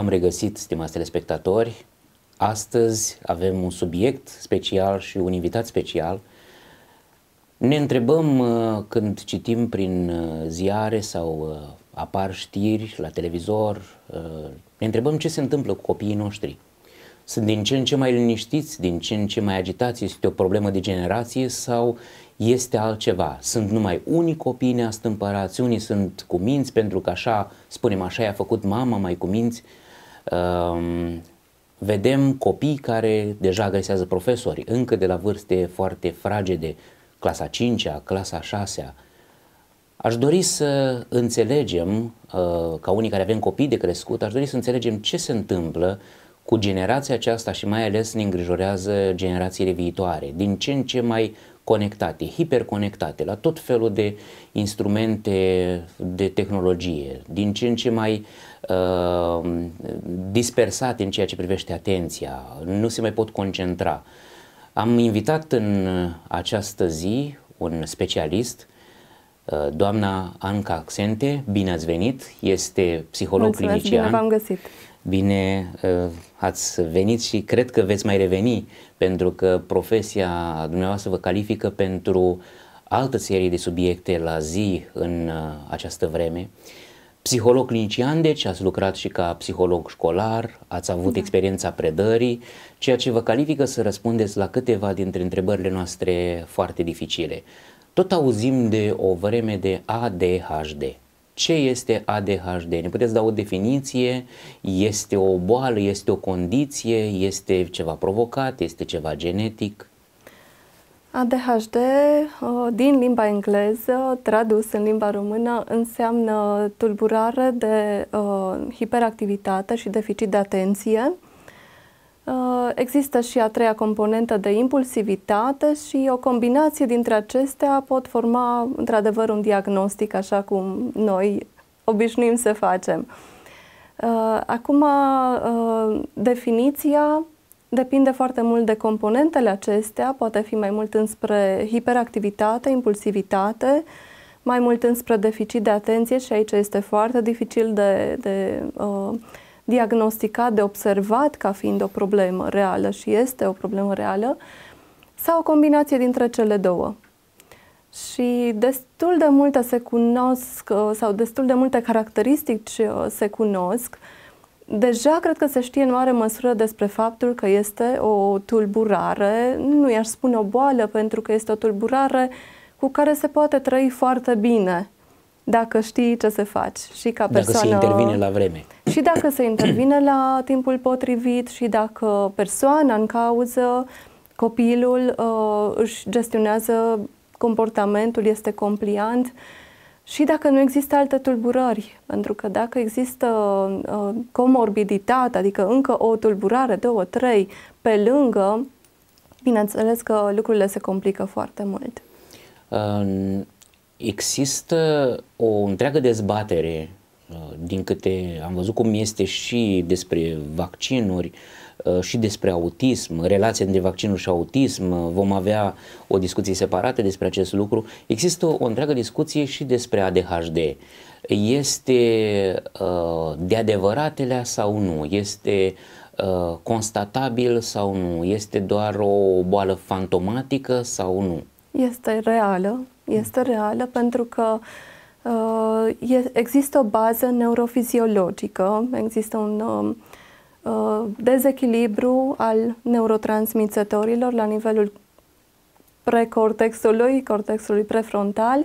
v-am regăsit, stimați telespectatori. Astăzi avem un subiect special și un invitat special. Ne întrebăm uh, când citim prin uh, ziare sau uh, apar știri la televizor, ne întrebăm ce se întâmplă cu copiii noștri. Sunt din ce în ce mai liniștiți, din ce în ce mai agitați, este o problemă de generație sau este altceva? Sunt numai unii copii neastâmpărați, unii sunt cu minți pentru că așa, spunem așa, i-a făcut mama mai cu minți, Vedem copii care deja agresează profesori, încă de la vârste foarte fragede, clasa 5-a, clasa 6-a. Aș dori să înțelegem, uh, ca unii care avem copii de crescut, aș dori să înțelegem ce se întâmplă cu generația aceasta și mai ales ne îngrijorează generațiile viitoare. Din ce în ce mai conectate, hiperconectate la tot felul de instrumente de tehnologie, din ce în ce mai uh, dispersate în ceea ce privește atenția, nu se mai pot concentra. Am invitat în această zi un specialist, uh, doamna Anca Axente, bine ați venit, este psiholog Mulțumesc, clinician. Bine v-am găsit Bine uh, ați venit și cred că veți mai reveni pentru că profesia dumneavoastră vă califică pentru altă serie de subiecte la zi în uh, această vreme. Psiholog clinician, deci ați lucrat și ca psiholog școlar, ați avut da. experiența predării, ceea ce vă califică să răspundeți la câteva dintre întrebările noastre foarte dificile. Tot auzim de o vreme de ADHD ce este ADHD? Ne puteți da o definiție? Este o boală? Este o condiție? Este ceva provocat? Este ceva genetic? ADHD, uh, din limba engleză, tradus în limba română, înseamnă tulburare de uh, hiperactivitate și deficit de atenție. Uh, există și a treia componentă de impulsivitate și o combinație dintre acestea pot forma într-adevăr un diagnostic așa cum noi obișnuim să facem. Uh, acum, uh, definiția depinde foarte mult de componentele acestea, poate fi mai mult înspre hiperactivitate, impulsivitate, mai mult înspre deficit de atenție și aici este foarte dificil de, de uh, diagnosticat, de observat ca fiind o problemă reală și este o problemă reală, sau o combinație dintre cele două. Și destul de multe se cunosc, uh, sau destul de multe caracteristici uh, se cunosc. Deja cred că se știe în mare măsură despre faptul că este o tulburare, nu i-aș spune o boală, pentru că este o tulburare cu care se poate trăi foarte bine dacă știi ce să faci și ca persoană... Dacă se intervine la vreme. Și dacă se intervine la timpul potrivit și dacă persoana în cauză, copilul uh, își gestionează comportamentul, este compliant și dacă nu există alte tulburări, pentru că dacă există uh, comorbiditate, adică încă o tulburare, două, trei, pe lângă, bineînțeles că lucrurile se complică foarte mult. Uh... Există o întreagă dezbatere, uh, din câte am văzut cum este și despre vaccinuri, uh, și despre autism, relația între vaccinuri și autism, uh, vom avea o discuție separată despre acest lucru. Există o întreagă discuție și despre ADHD. Este de adevăratele sau nu? Este constatabil sau nu? Este doar o boală fantomatică sau nu? Este reală, este reală pentru că uh, e, există o bază neurofiziologică, există un um, uh, dezechilibru al neurotransmițătorilor la nivelul precortexului, cortexului prefrontal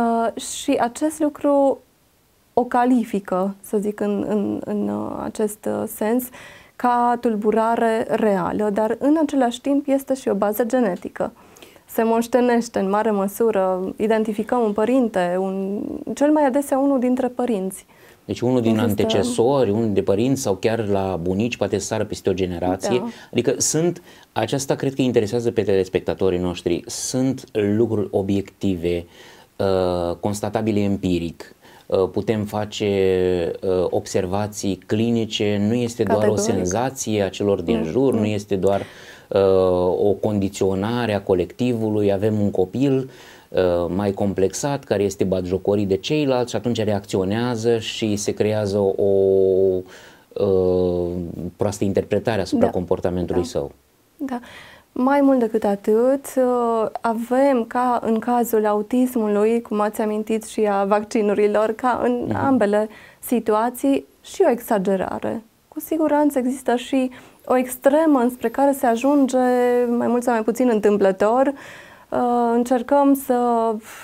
uh, și acest lucru o califică, să zic, în, în, în uh, acest uh, sens ca tulburare reală, dar în același timp este și o bază genetică se moștenește în mare măsură. Identificăm un părinte, un, cel mai adesea unul dintre părinți. Deci unul din Există... antecesori, unul de părinți sau chiar la bunici poate sară peste o generație. Da. Adică sunt, aceasta cred că interesează pe telespectatorii noștri, sunt lucruri obiective, uh, constatabile empiric, uh, putem face uh, observații clinice, nu este Categoric. doar o senzație a celor din mm, jur, mm. nu este doar Uh, o condiționare a colectivului, avem un copil uh, mai complexat care este batjocorii de ceilalți și atunci reacționează și se creează o, o uh, proastă interpretare asupra da. comportamentului da. său. Da. Mai mult decât atât, avem ca în cazul autismului, cum ați amintit și a vaccinurilor, ca în mhm. ambele situații și o exagerare. Cu siguranță există și o extremă înspre care se ajunge mai mult sau mai puțin întâmplător. Uh, încercăm să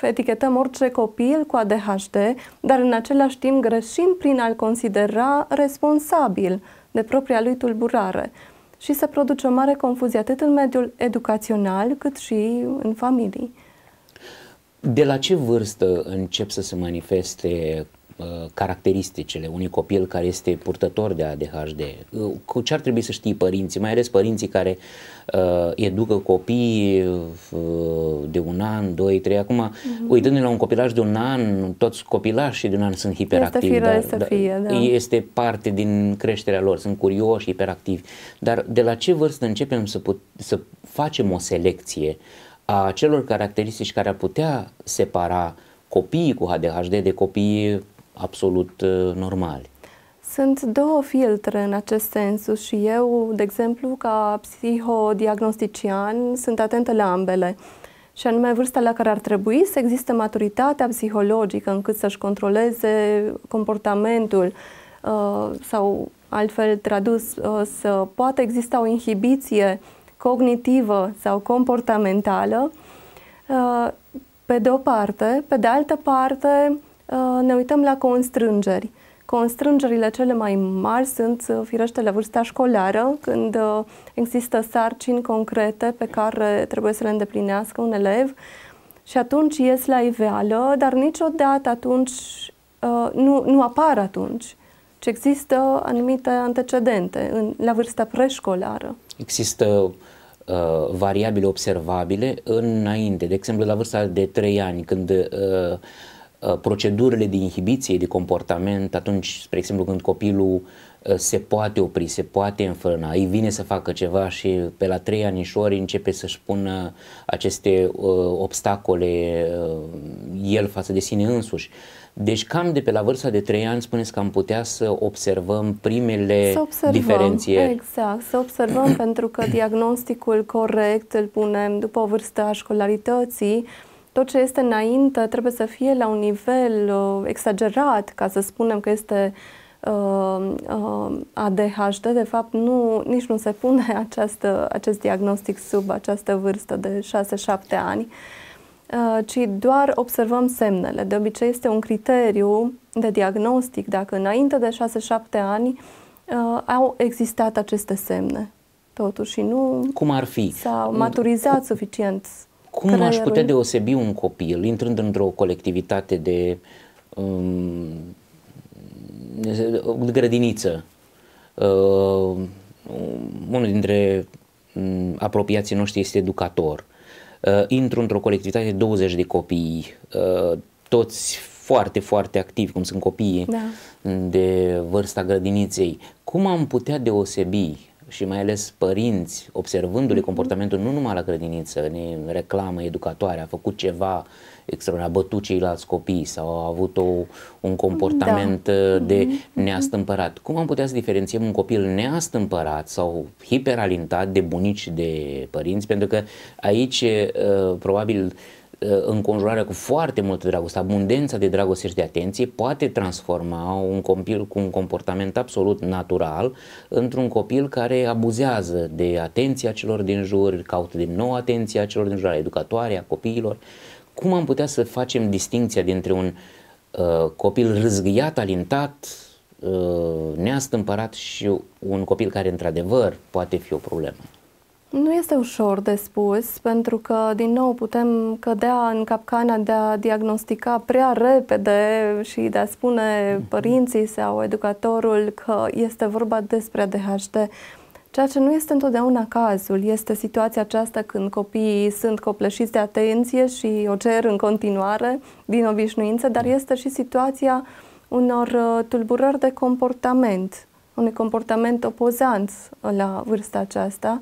etichetăm orice copil cu ADHD, dar în același timp greșim prin a-l considera responsabil de propria lui tulburare și se produce o mare confuzie atât în mediul educațional cât și în familii. De la ce vârstă încep să se manifeste Uh, caracteristicile unui copil care este purtător de ADHD? Uh, ce ar trebui să știi părinții, mai ales părinții care uh, educă copii uh, de un an, doi, trei, acum uh-huh. uitându-ne la un copilaj de un an, toți copilașii de un an sunt hiperactivi, este, dar, să dar, fie, da. este parte din creșterea lor, sunt curioși, hiperactivi, dar de la ce vârstă începem să, put, să facem o selecție a celor caracteristici care ar putea separa copiii cu ADHD de copiii absolut uh, normali. Sunt două filtre în acest sens și eu, de exemplu, ca psihodiagnostician, sunt atentă la ambele. Și anume vârsta la care ar trebui să existe maturitatea psihologică încât să-și controleze comportamentul uh, sau altfel tradus, uh, să poată exista o inhibiție cognitivă sau comportamentală, pe de o parte. Pe de altă parte, Uh, ne uităm la constrângeri. Constrângerile cele mai mari sunt, uh, firește, la vârsta școlară, când uh, există sarcini concrete pe care trebuie să le îndeplinească un elev și atunci ies la iveală, dar niciodată atunci nu, nu apar atunci, ci există anumite antecedente în, la vârsta preșcolară. Există uh, variabile observabile înainte, de exemplu la vârsta de 3 ani, când uh, Uh, procedurile de inhibiție de comportament atunci, spre exemplu, când copilul uh, se poate opri, se poate înfrâna, îi vine să facă ceva și pe la trei anișori începe să-și pună aceste uh, obstacole uh, el față de sine însuși. Deci cam de pe la vârsta de trei ani spuneți că am putea să observăm primele să observăm, Exact, să observăm pentru că diagnosticul corect îl punem după vârsta școlarității, tot ce este înainte trebuie să fie la un nivel uh, exagerat, ca să spunem că este uh, uh, ADHD, de fapt nu, nici nu se pune această, acest diagnostic sub această vârstă de 6-7 ani, uh, ci doar observăm semnele. De obicei este un criteriu de diagnostic dacă înainte de 6-7 ani uh, au existat aceste semne totuși nu Cum ar fi? s-au maturizat suficient cum creierul... aș putea deosebi un copil intrând într-o colectivitate de um, grădiniță? Uh, unul dintre um, apropiații noștri este educator. Uh, intru într-o colectivitate de 20 de copii, uh, toți foarte, foarte activi, cum sunt copiii da. de vârsta grădiniței. Cum am putea deosebi și mai ales părinți, observându-le comportamentul nu numai la grădiniță, ne reclamă educatoare, a făcut ceva extraordinar, a bătut ceilalți copii sau a avut o, un comportament da. Uh, de mm-hmm. Mm-hmm. neastâmpărat. Cum am putea să diferențiem un copil neastâmpărat sau hiperalintat de bunici, de părinți? Pentru că aici, uh, probabil, Uh, înconjurarea cu foarte multă dragoste, abundența de dragoste și de atenție poate transforma un copil cu un comportament absolut natural într-un copil care abuzează de atenția celor din jur, caută din nou atenția celor din jur, a educatoare, a copiilor. Cum am putea să facem distinția dintre un uh, copil râzgâiat, alintat, uh, neastâmpărat și un copil care într-adevăr poate fi o problemă? Nu este ușor de spus, pentru că, din nou, putem cădea în capcana de a diagnostica prea repede și de a spune mhm. părinții sau educatorul că este vorba despre ADHD, ceea ce nu este întotdeauna cazul. Este situația aceasta când copiii sunt copleșiți de atenție și o cer în continuare din obișnuință, dar mhm. este și situația unor uh, tulburări de comportament, unui comportament opozant la vârsta aceasta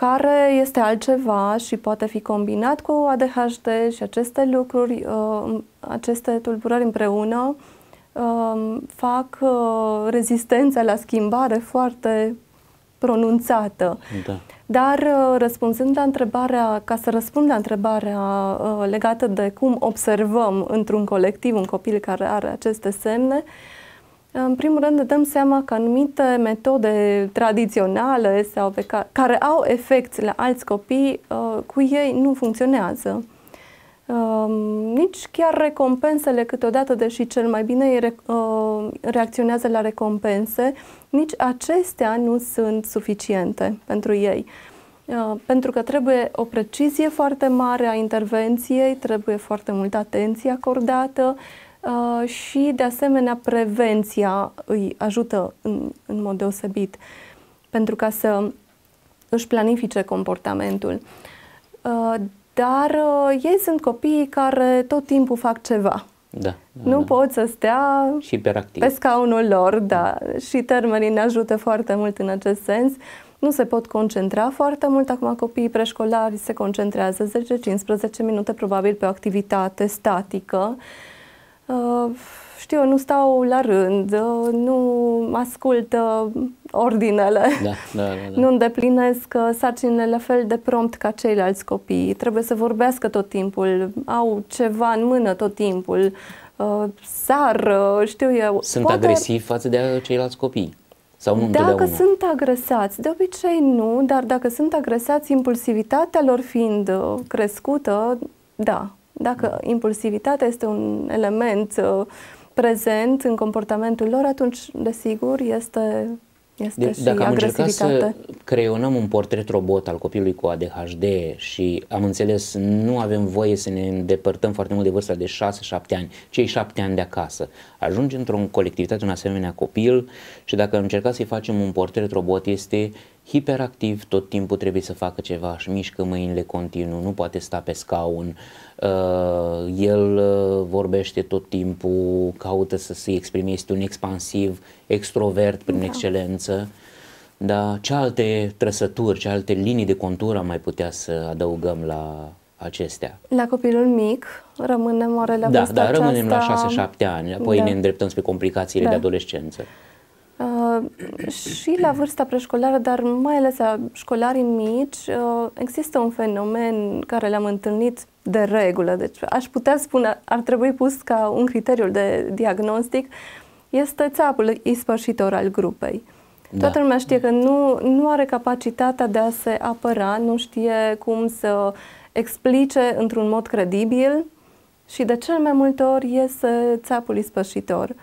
care este altceva și poate fi combinat cu ADHD și aceste lucruri, uh, aceste tulburări împreună um, fac uh, rezistența la schimbare foarte pronunțată. Da. Dar uh, răspunzând la întrebarea, ca să răspund la întrebarea legată de cum observăm într-un colectiv un copil care are aceste semne, uh, în primul rând, dăm seama că anumite metode tradiționale sau pe care, care au efect la alți copii, uh, cu ei nu funcționează. Uh, nici chiar recompensele câteodată, deși cel mai bine re, uh, reacționează la recompense, nici acestea nu sunt suficiente pentru ei. Uh, pentru că trebuie o precizie foarte mare a intervenției, trebuie foarte multă atenție acordată, uh, Uh, și, de asemenea, prevenția îi ajută în, în mod deosebit pentru ca să își planifice comportamentul. Uh, dar uh, ei sunt copiii care tot timpul fac ceva. Da, da, nu da. pot să stea și pe scaunul lor, da. Și termenii ne ajută foarte mult în acest sens. Nu se pot concentra foarte mult. Acum copiii preșcolari se concentrează 10-15 minute probabil pe o activitate statică. Uh, Uh, știu, nu stau la rând, uh, nu ascult ordinele, da, da, da, da. nu îndeplinesc uh, sarcinile la fel de prompt ca ceilalți copii. Trebuie să vorbească tot timpul, au ceva în mână tot timpul, sar, știu eu. Sunt poate... agresivi față de ceilalți copii? Sau nu dacă sunt agresați, de obicei nu, dar dacă sunt agresați, impulsivitatea lor fiind crescută, da, dacă impulsivitatea este un element uh, prezent în comportamentul lor, atunci, desigur, este, este de, deci, și Dacă am încercat să creionăm un portret robot al copilului cu ADHD și am înțeles, nu avem voie să ne îndepărtăm foarte mult de vârsta de 6-7 ani, cei 7 ani de acasă. Ajunge într-o colectivitate un asemenea copil și dacă am încercat să-i facem un portret robot, este hiperactiv, tot timpul trebuie să facă ceva, își mișcă mâinile continuu, nu poate sta pe scaun, uh, Uh, el uh, vorbește tot timpul, caută să se exprime, este un expansiv, extrovert prin da. excelență. Dar ce alte trăsături, ce alte linii de contur am mai putea să adăugăm la acestea? La copilul mic rămânem oare la Da, da, rămânem aceasta... la 6-7 ani, apoi da. ne îndreptăm spre complicațiile da. de adolescență. Uh, și la vârsta preșcolară, dar mai ales la școlarii mici, uh, există un fenomen care l-am întâlnit de regulă, deci aș putea spune, ar trebui pus ca un criteriu de diagnostic, este țapul ispășitor al grupei. Da. Toată lumea știe că nu, nu are capacitatea de a se apăra, nu știe cum să explice într-un mod credibil și de cel mai multe ori iese țapul ispășitor. Uh,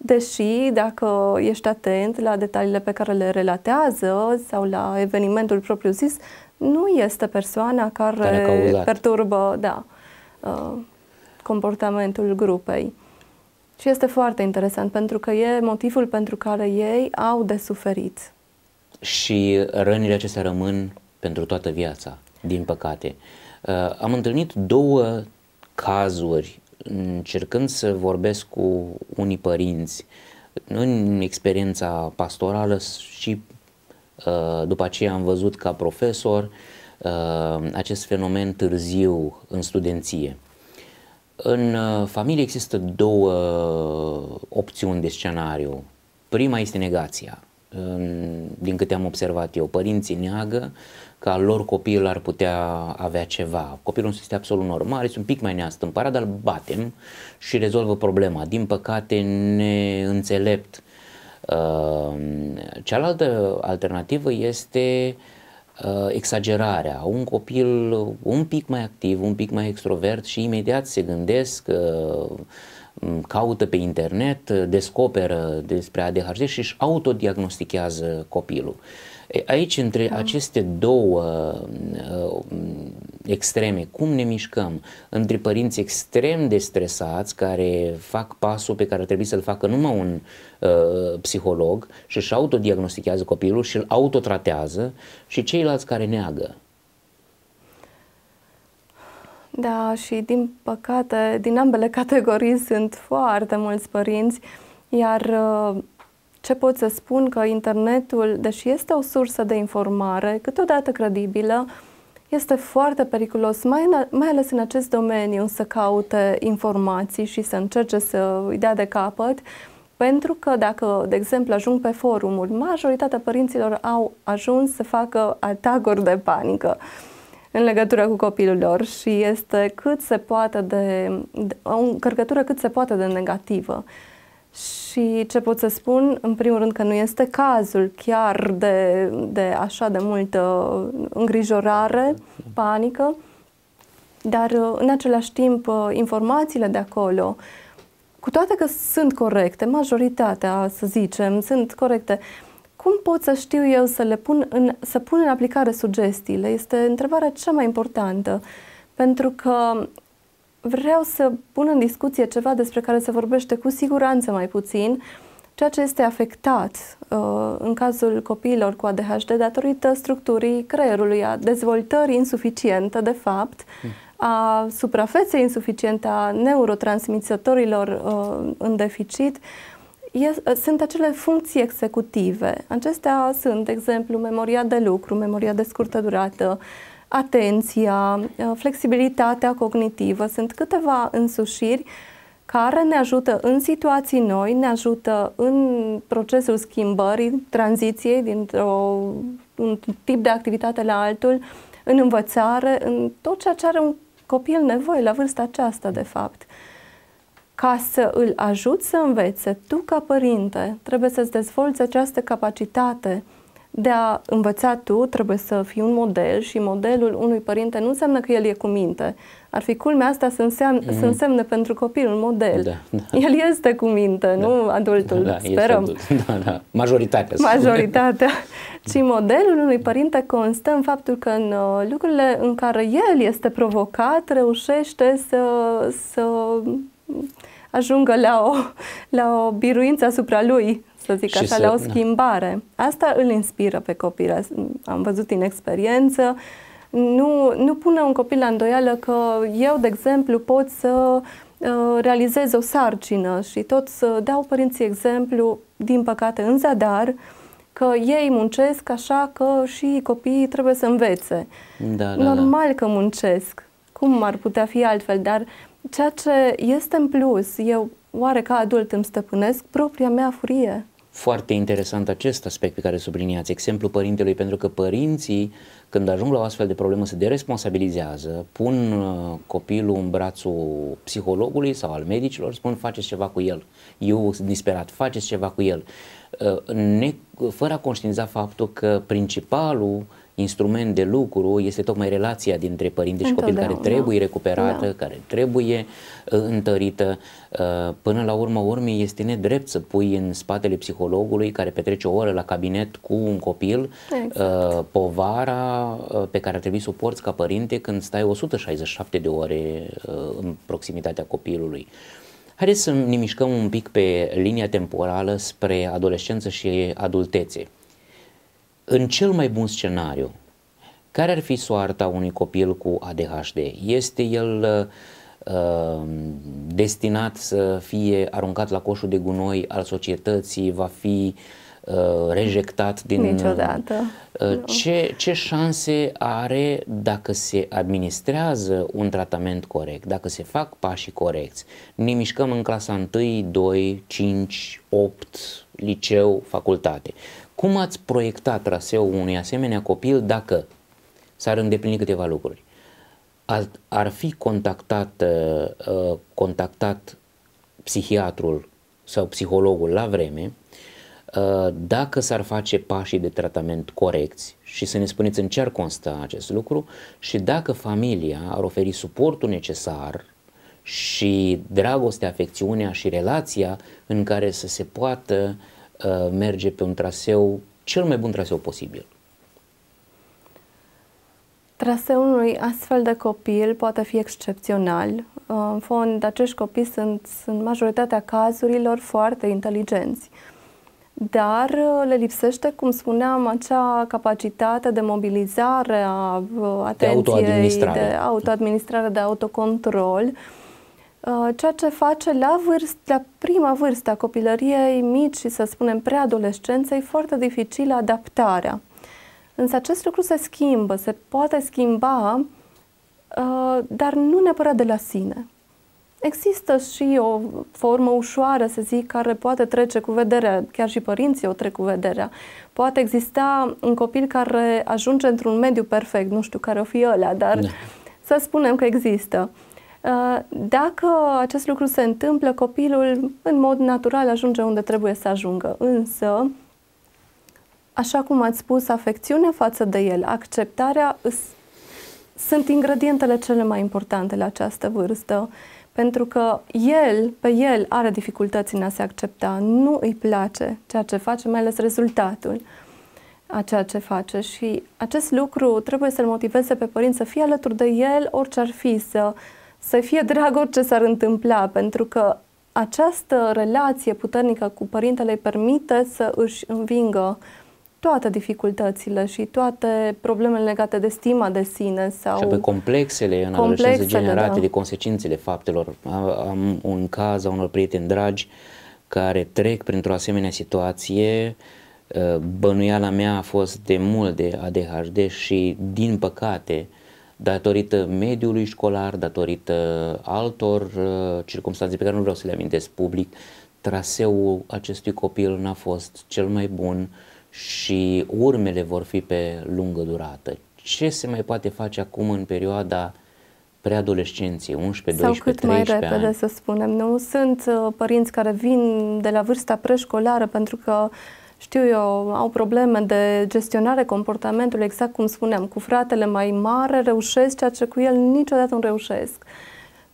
Deși, dacă ești atent la detaliile pe care le relatează sau la evenimentul propriu-zis, nu este persoana care, care perturbă da, uh, comportamentul grupei. Și este foarte interesant pentru că e motivul pentru care ei au de suferit. Și rănile acestea rămân pentru toată viața, din păcate. Uh, am întâlnit două cazuri încercând să vorbesc cu unii părinți în experiența pastorală și uh, după aceea am văzut ca profesor uh, acest fenomen târziu în studenție. În uh, familie există două opțiuni de scenariu. Prima este negația. Din câte am observat eu, părinții neagă, că al lor copil ar putea avea ceva. Copilul nu este absolut normal, este un pic mai neastâmpărat, dar îl batem și rezolvă problema. Din păcate, neînțelept. Ehm, cealaltă alternativă este eh, exagerarea. Un copil un pic mai activ, un pic mai extrovert și imediat se gândesc eh, caută pe internet, descoperă despre ADHD și își autodiagnostichează copilul. Aici, între da. aceste două uh, extreme, cum ne mișcăm? Între părinți extrem de stresați, care fac pasul pe care trebuie să-l facă numai un uh, psiholog și își autodiagnostichează copilul și îl autotratează, și ceilalți care neagă. Da, și din păcate, din ambele categorii sunt foarte mulți părinți, iar uh, ce pot să spun că internetul, deși este o sursă de informare, câteodată credibilă, este foarte periculos, mai, în, mai ales în acest domeniu, să caute informații și să încerce să îi dea de capăt, pentru că dacă, de exemplu, ajung pe forumul majoritatea părinților au ajuns să facă ataguri de panică în legătură cu copilul lor și este cât se poate de, de o încărcătură cât se poate de negativă. Și ce pot să spun? În primul rând că nu este cazul chiar de, de așa de multă îngrijorare, da. panică, dar uh, în același timp uh, informațiile de acolo, cu toate că sunt corecte, majoritatea, să zicem, sunt corecte, cum pot să știu eu să le pun în, să pun în aplicare sugestiile? Este întrebarea cea mai importantă, pentru că vreau să pun în discuție ceva despre care se vorbește cu siguranță mai puțin, ceea ce este afectat uh, în cazul copiilor cu ADHD datorită structurii creierului, a dezvoltării insuficientă, de fapt, hmm. a suprafeței insuficiente a neurotransmițătorilor uh, în deficit, e, uh, sunt acele funcții executive. Acestea sunt, de exemplu, memoria de lucru, memoria de scurtă durată, uh, atenția, uh, flexibilitatea cognitivă. Sunt câteva însușiri care ne ajută în situații noi, ne ajută în procesul schimbării, tranziției dintr-un tip de activitate la altul, în învățare, în tot ceea ce are un copil nevoie la vârsta aceasta, de fapt. Ca să îl ajut să învețe, tu ca părinte trebuie să-ți dezvolți această capacitate de a învăța tu trebuie să fii un model și modelul unui părinte nu înseamnă că el e cu minte. Ar fi culmea asta să, înseamn- mm. să mhm. însemne pentru copil un model. Da, da. El este cu minte, da. nu adultul, da, sperăm. Adult. Da, da. Majoritatea. Majoritatea. Ci modelul unui părinte constă în faptul că în uh, lucrurile în care el este provocat, reușește să, să ajungă la o, la o biruință asupra lui, să zic așa, la o da. schimbare. Da. Asta îl inspiră pe copil. Am văzut din experiență. Nu, nu pune un copil la îndoială că eu, de exemplu, pot să uh, realizez o sarcină și tot să dau părinții exemplu, din păcate, în zadar, că ei muncesc așa că și copiii trebuie să învețe. Da, da, da. Normal da. că muncesc. Cum ar putea fi altfel? Dar ceea ce este în plus, eu oare ca adult îmi stăpânesc propria mea furie? Foarte interesant acest aspect pe care subliniați, exemplu părintelui, pentru că părinții, când ajung la o astfel de problemă, se deresponsabilizează, pun uh, copilul în brațul psihologului sau al medicilor, spun faceți ceva cu el, eu sunt disperat, faceți ceva cu el, uh, ne, fără a conștientiza faptul că principalul instrument de lucru este tocmai relația dintre părinte și copil care trebuie recuperată, da. care trebuie uh, întărită. Uh, până la urmă, urmei este nedrept să pui în spatele psihologului care petrece o oră la cabinet cu un copil exact. Uh, povara pe care ar trebui să o porți ca părinte când stai 167 de ore în proximitatea copilului. Haideți să ne mișcăm un pic pe linia temporală spre adolescență și adultețe. În cel mai bun scenariu, care ar fi soarta unui copil cu ADHD? Este el uh, destinat să fie aruncat la coșul de gunoi al societății, va fi uh, rejectat din... Niciodată. Uh, ce, ce șanse are dacă se administrează un tratament corect, dacă se fac pașii corecți? Ne mișcăm în clasa 1, 2, 5, 8, liceu, facultate. Cum ați proiecta traseul unui asemenea copil dacă s-ar îndeplini câteva lucruri? Ar, ar fi contactat, uh, uh contactat psihiatrul sau psihologul la vreme, uh, dacă s-ar face pașii de tratament corecți și să ne spuneți în ce ar consta acest lucru și dacă familia ar oferi suportul necesar și dragostea, afecțiunea și relația în care să se poată uh, Uh, merge pe un traseu, cel mai bun traseu posibil. Traseul unui astfel de copil poate fi excepțional. Uh, în fond, acești copii sunt, în majoritatea cazurilor, foarte inteligenți. Dar uh, le lipsește, cum spuneam, acea capacitate de mobilizare a atenției, de autoadministrare, de, autoadministrare, de autocontrol. Uh, Uh, ceea ce face la, vârst, la prima vârstă a copilăriei mici și, să spunem, preadolescenței, foarte dificilă adaptarea. Însă acest lucru se schimbă, se poate schimba, uh, dar nu neapărat de la sine. Există și o formă ușoară, să zic, care poate trece cu vederea, chiar și părinții o trec cu vederea. Poate exista un copil care ajunge într-un mediu perfect, nu știu care o fi ăla, dar da. să spunem că există. Uh, Uh, dacă acest lucru se întâmplă, copilul în mod natural ajunge unde trebuie să ajungă. Însă, așa cum ați spus, afecțiunea față de el, acceptarea, sunt ingredientele cele mai importante la această vârstă, pentru că el, pe el, are dificultăți în a se accepta, nu îi place ceea ce face, mai ales rezultatul a ceea ce face și acest lucru trebuie să-l motiveze pe părinți să fie alături de el, orice ar fi, să să fie drag orice s-ar întâmpla, pentru că această relație puternică cu părintele îi permite să își învingă toate dificultățile și toate problemele legate de stima de sine sau... Și complexele în adolescență da. generate da. de consecințele faptelor. Am un caz a unor prieteni dragi care trec printr-o asemenea situație. Uh, bănuiala mea a fost de mult de ADHD și, din păcate, datorită mediului școlar, datorită altor uh, circunstanțe pe care nu vreau să le amintesc public, traseul acestui copil n-a fost cel mai bun și urmele vor fi pe lungă durată. Ce se mai poate face acum în perioada preadolescenții, 11, 12, 13 Sau cât mai repede, ani. să spunem. Nu sunt uh, părinți care vin de la vârsta preșcolară pentru că știu eu, au probleme de gestionare comportamentului, exact cum spuneam, cu fratele mai mare reușesc ceea ce cu el niciodată nu reușesc.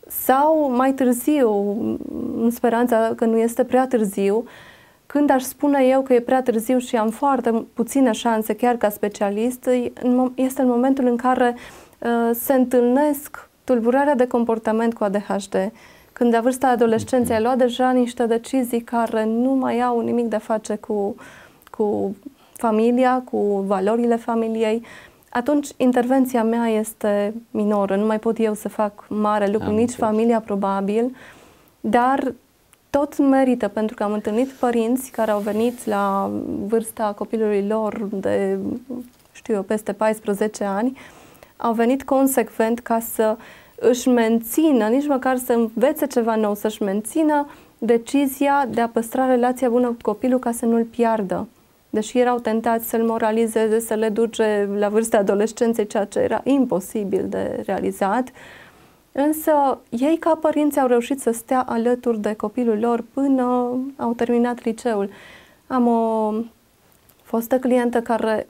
Sau mai târziu, în speranța că nu este prea târziu, când aș spune eu că e prea târziu și am foarte puține șanse, chiar ca specialist, este în momentul în care uh, se întâlnesc tulburarea de comportament cu ADHD când de vârsta adolescenței ai luat deja niște decizii care nu mai au nimic de face cu, cu familia, cu valorile familiei, atunci intervenția mea este minoră. Nu mai pot eu să fac mare lucru, am nici înțeles. familia probabil, dar tot merită pentru că am întâlnit părinți care au venit la vârsta copilului lor de, știu eu, peste 14 ani, au venit consecvent ca să uh, își mențină, nici măcar să învețe ceva nou, să-și mențină decizia de a păstra relația bună cu copilul ca să nu-l piardă. Deși erau tentați să-l moralizeze, să le duce la vârsta adolescenței, ceea ce era imposibil de realizat, însă ei ca părinți au reușit să stea alături de copilul lor până au terminat liceul. Am o fostă clientă care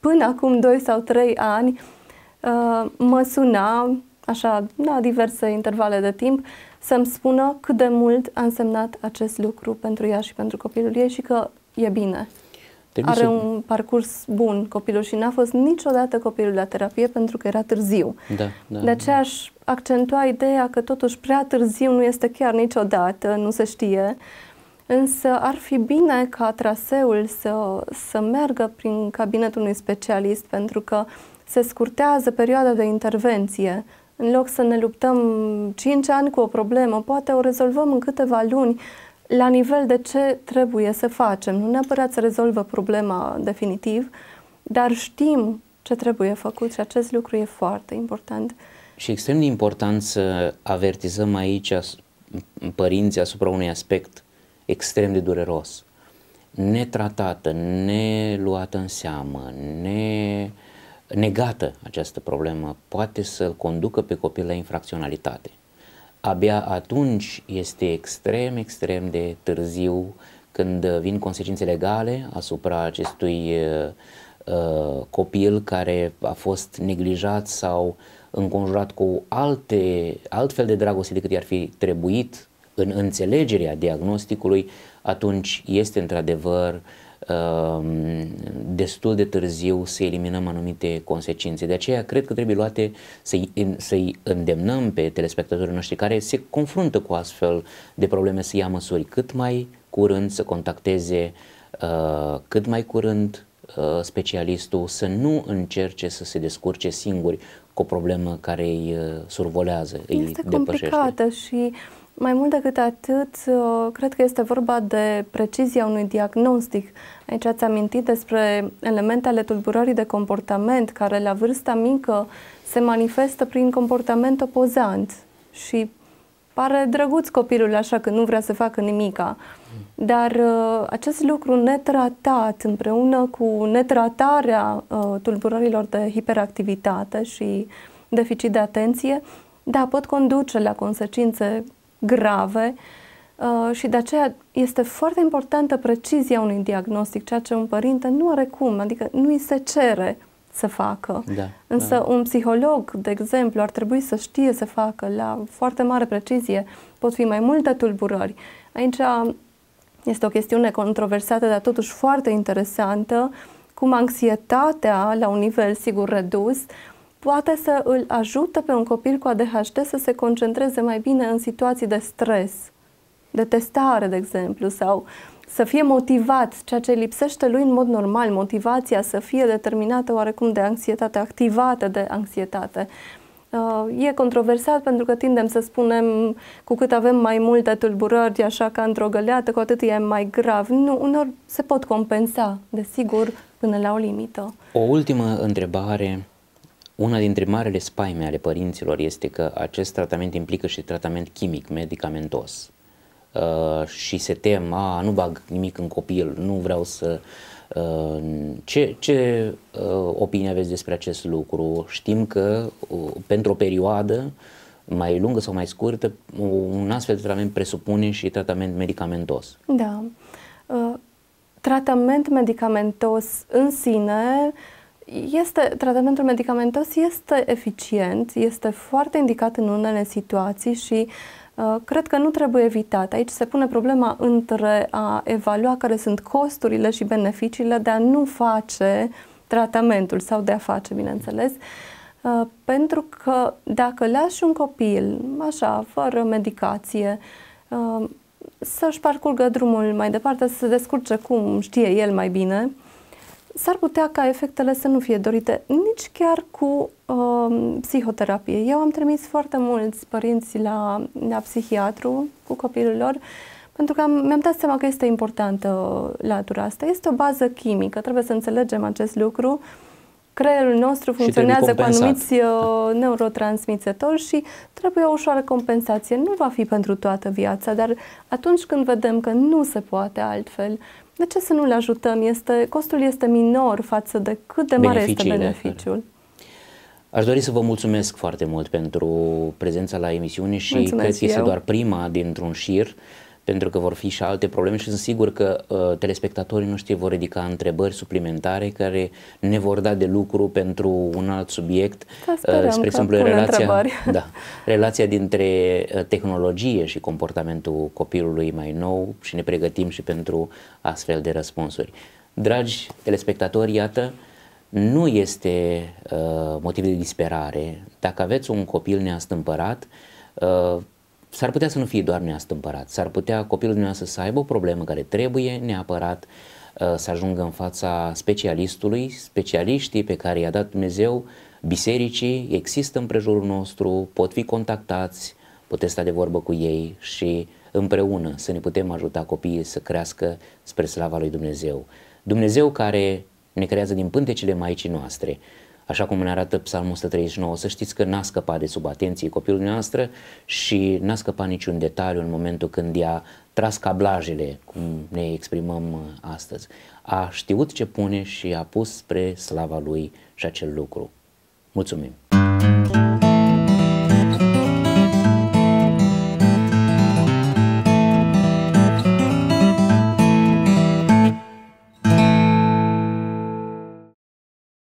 până acum 2 sau 3 ani uh, mă suna așa, la da, diverse intervale de timp, să-mi spună cât de mult a însemnat acest lucru pentru ea și pentru copilul ei și că e bine. Trebuie Are să... un parcurs bun copilul și n-a fost niciodată copilul la terapie pentru că era târziu. Da, da, de deci aceea da. aș accentua ideea că totuși prea târziu nu este chiar niciodată, nu se știe, însă ar fi bine ca traseul să, să meargă prin cabinetul unui specialist pentru că se scurtează perioada de intervenție în loc să ne luptăm 5 ani cu o problemă, poate o rezolvăm în câteva luni la nivel de ce trebuie să facem. Nu neapărat să rezolvă problema definitiv, dar știm ce trebuie făcut și acest lucru e foarte important. Și extrem de important să avertizăm aici părinții asupra unui aspect extrem de dureros. Netratată, neluată în seamă, ne negată această problemă poate să-l conducă pe copil la infracționalitate. Abia atunci este extrem, extrem de târziu când vin consecințe legale asupra acestui uh, uh, copil care a fost neglijat sau înconjurat cu alte, altfel de dragoste decât i-ar fi trebuit în înțelegerea diagnosticului, atunci este într-adevăr uh, Um, destul de târziu să eliminăm anumite consecințe. De aceea cred că trebuie luate să-i, să-i îndemnăm pe telespectatorii noștri care se confruntă cu astfel de probleme să ia măsuri cât mai curând, să contacteze uh, cât mai curând uh, specialistul, să nu încerce să se descurce singuri cu o problemă care îi uh, survolează, este îi depășește. Este complicată și uh, mai mult decât atât, uh, cred că este vorba de precizia unui diagnostic. Aici ați amintit despre elementele tulburării de comportament, care la vârsta mică se manifestă prin comportament opozant și pare drăguț copilul așa că nu vrea să facă nimica. Mm. Dar uh, acest lucru netratat împreună cu netratarea uh, tulburărilor de hiperactivitate și deficit de atenție, da, pot conduce la consecințe grave uh, și de aceea este foarte importantă precizia unui diagnostic, ceea ce un părinte nu are cum, adică nu îi se cere să facă. Da, Însă da. un psiholog, de exemplu, ar trebui să știe să facă la foarte mare precizie. Pot fi mai multe tulburări. Aici este o chestiune controversată, dar totuși foarte interesantă, cum anxietatea, la un nivel sigur redus, uh, poate să îl ajute pe un copil cu ADHD să se concentreze mai bine în situații de stres, de testare, de exemplu, sau să fie motivat, ceea ce lipsește lui în mod normal, motivația să fie determinată oarecum de anxietate, activată de anxietate. Uh, e controversat pentru că tindem să spunem cu cât avem mai multe tulburări, așa ca într-o găleată, cu atât e mai grav. Nu, unor se pot compensa, desigur, până la o limită. O ultimă întrebare una dintre marele spaime ale părinților este că acest tratament implică și tratament chimic, medicamentos. Uh, și se tem, a, nu bag nimic în copil, nu vreau să... Uh, ce ce uh, opinie aveți despre acest lucru? Știm că uh, pentru o perioadă mai lungă sau mai scurtă, un astfel de tratament presupune și tratament medicamentos. Da. Uh, tratament medicamentos în sine uh, este, tratamentul medicamentos este eficient, este foarte indicat în unele situații și uh, cred că nu trebuie evitat. Aici se pune problema între a evalua care sunt costurile și beneficiile de a nu face tratamentul sau de a face, bineînțeles, uh, pentru că dacă lași un copil, așa, fără medicație, uh, să-și parcurgă drumul mai departe, să se descurce cum știe el mai bine, s-ar putea ca efectele să nu fie dorite, nici chiar cu uh, psihoterapie. Eu am trimis foarte mulți părinți la, la psihiatru cu copilul lor, pentru că am, mi-am dat seama că este importantă latura asta. Este o bază chimică, trebuie să înțelegem acest lucru. Creierul nostru funcționează cu anumiți uh, neurotransmițători și trebuie o ușoară compensație. Nu va fi pentru toată viața, dar atunci când vedem că nu se poate altfel, uh, de ce să nu le ajutăm? Este, costul este minor față de cât de mare este beneficiul. Aș dori să vă mulțumesc foarte mult pentru prezența la emisiune și mulțumesc cred că este eu. doar prima dintr-un șir pentru că vor fi și alte probleme și sunt sigur că uh, telespectatorii noștri vor ridica întrebări suplimentare care ne vor da de lucru pentru un alt subiect, da, uh, spre exemplu relația, da, relația dintre uh, tehnologie și comportamentul copilului mai nou și ne pregătim și pentru astfel de răspunsuri. Dragi telespectatori, iată, nu este uh, motiv de disperare. Dacă aveți un copil neastâmpărat, uh, S-ar putea să nu fie doar dumneavoastră împărat, s-ar putea copilul dumneavoastră să aibă o problemă care trebuie neapărat uh, să ajungă în fața specialistului, specialiștii pe care i-a dat Dumnezeu, bisericii există în prejurul nostru, pot fi contactați, puteți sta de vorbă cu ei și împreună să ne putem ajuta copiii să crească spre slava lui Dumnezeu. Dumnezeu care ne creează din pântecele Maicii noastre, așa cum ne arată Psalmul 139. Să știți că n-a scăpat de sub atenție copilul noastră și n-a scăpat niciun detaliu în momentul când i-a tras cablajele, cum ne exprimăm uh, astăzi. A știut ce pune și a pus spre slava lui și acel lucru. Mulțumim!